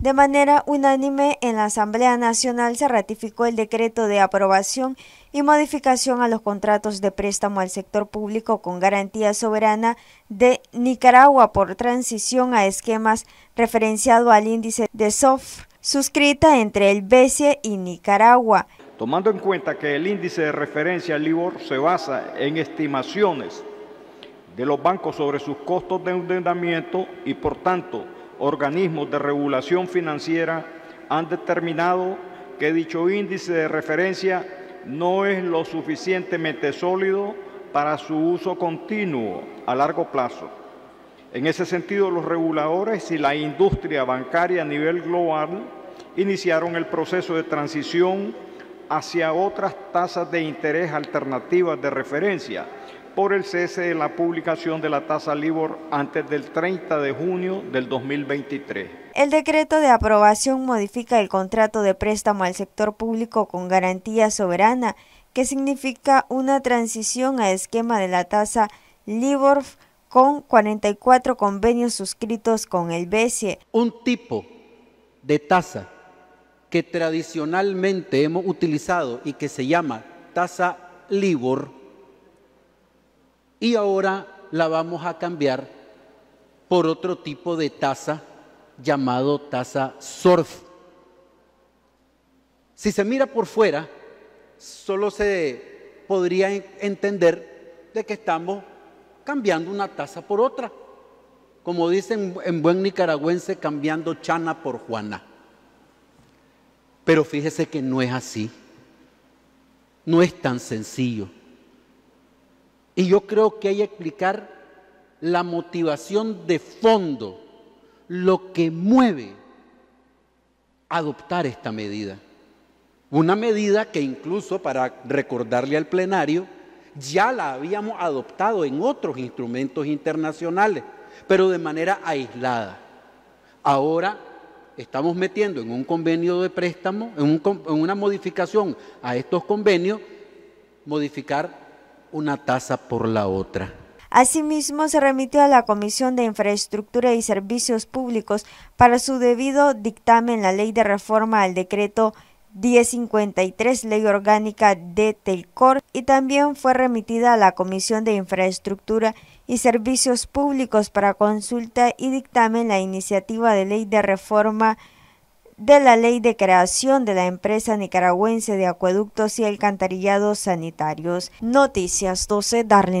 De manera unánime, en la Asamblea Nacional se ratificó el decreto de aprobación y modificación a los contratos de préstamo al sector público con garantía soberana de Nicaragua por transición a esquemas referenciado al índice de SOF, suscrita entre el BCE y Nicaragua. Tomando en cuenta que el índice de referencia LIBOR se basa en estimaciones de los bancos sobre sus costos de endeudamiento y por tanto organismos de regulación financiera han determinado que dicho índice de referencia no es lo suficientemente sólido para su uso continuo a largo plazo. En ese sentido, los reguladores y la industria bancaria a nivel global iniciaron el proceso de transición hacia otras tasas de interés alternativas de referencia, por el cese de la publicación de la tasa LIBOR antes del 30 de junio del 2023. El decreto de aprobación modifica el contrato de préstamo al sector público con garantía soberana, que significa una transición a esquema de la tasa LIBOR con 44 convenios suscritos con el BCE. Un tipo de tasa que tradicionalmente hemos utilizado y que se llama tasa LIBOR y ahora la vamos a cambiar por otro tipo de taza llamado taza surf. Si se mira por fuera, solo se podría entender de que estamos cambiando una taza por otra. Como dicen en buen nicaragüense, cambiando chana por juana. Pero fíjese que no es así. No es tan sencillo. Y yo creo que hay que explicar la motivación de fondo, lo que mueve adoptar esta medida. Una medida que incluso, para recordarle al plenario, ya la habíamos adoptado en otros instrumentos internacionales, pero de manera aislada. Ahora estamos metiendo en un convenio de préstamo, en una modificación a estos convenios, modificar una tasa por la otra. Asimismo, se remitió a la Comisión de Infraestructura y Servicios Públicos para su debido dictamen la ley de reforma al decreto 1053, ley orgánica de Telcor, y también fue remitida a la Comisión de Infraestructura y Servicios Públicos para consulta y dictamen la iniciativa de ley de reforma de la Ley de Creación de la Empresa Nicaragüense de Acueductos y Alcantarillados Sanitarios. Noticias 12, Darlene